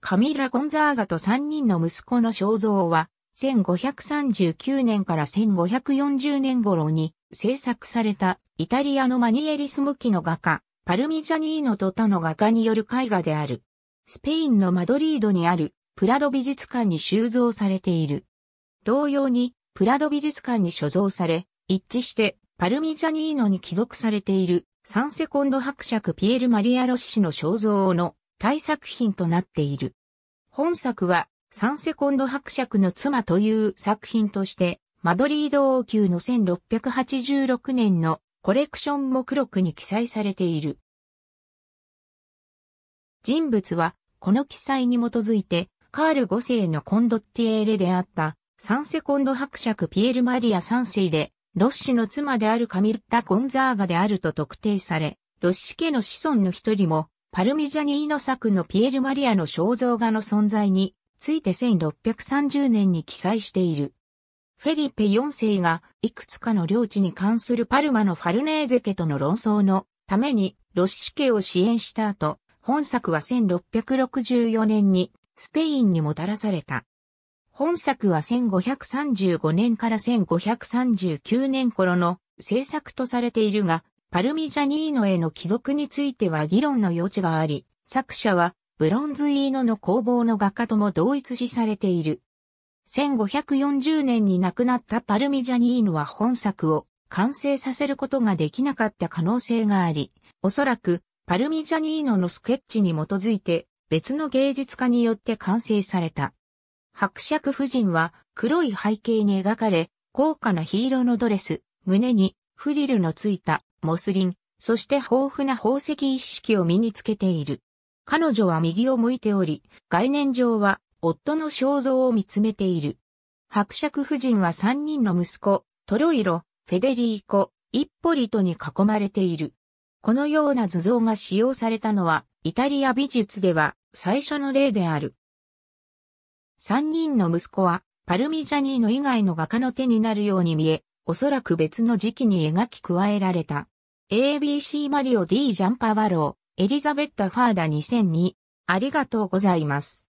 カミラ・ゴンザーガと3人の息子の肖像は、1539年から1540年頃に制作されたイタリアのマニエリス向きの画家、パルミジャニーノと他の画家による絵画である。スペインのマドリードにあるプラド美術館に収蔵されている。同様にプラド美術館に所蔵され、一致してパルミジャニーノに帰属されているサンセコンド伯爵ピエル・マリア・ロッシの肖像の大作品となっている。本作は、サンセコンド伯爵の妻という作品として、マドリード王宮の1686年のコレクション目録に記載されている。人物は、この記載に基づいて、カール5世のコンドッティエーレであった、サンセコンド伯爵ピエル・マリア3世で、ロッシの妻であるカミルラ・ゴンザーガであると特定され、ロッシ家の子孫の一人も、パルミジャニーノ作のピエル・マリアの肖像画の存在について1630年に記載している。フェリペ4世がいくつかの領地に関するパルマのファルネーゼ家との論争のためにロシシ家を支援した後、本作は1664年にスペインにもたらされた。本作は1535年から1539年頃の制作とされているが、パルミジャニーノへの帰属については議論の余地があり、作者はブロンズイーノの工房の画家とも同一視されている。1540年に亡くなったパルミジャニーノは本作を完成させることができなかった可能性があり、おそらくパルミジャニーノのスケッチに基づいて別の芸術家によって完成された。伯爵夫人は黒い背景に描かれ、高価なヒーローのドレス、胸にフリルのついたモスリン、そして豊富な宝石一式を身につけている。彼女は右を向いており、概念上は夫の肖像を見つめている。伯爵夫人は3人の息子、トロイロ、フェデリーコ、イッポリトに囲まれている。このような図像が使用されたのは、イタリア美術では最初の例である。3人の息子は、パルミジャニーノ以外の画家の手になるように見え、おそらく別の時期に描き加えられた。ABC マリオ D ジャンパワロー、エリザベッタ・ファーダ2002、ありがとうございます。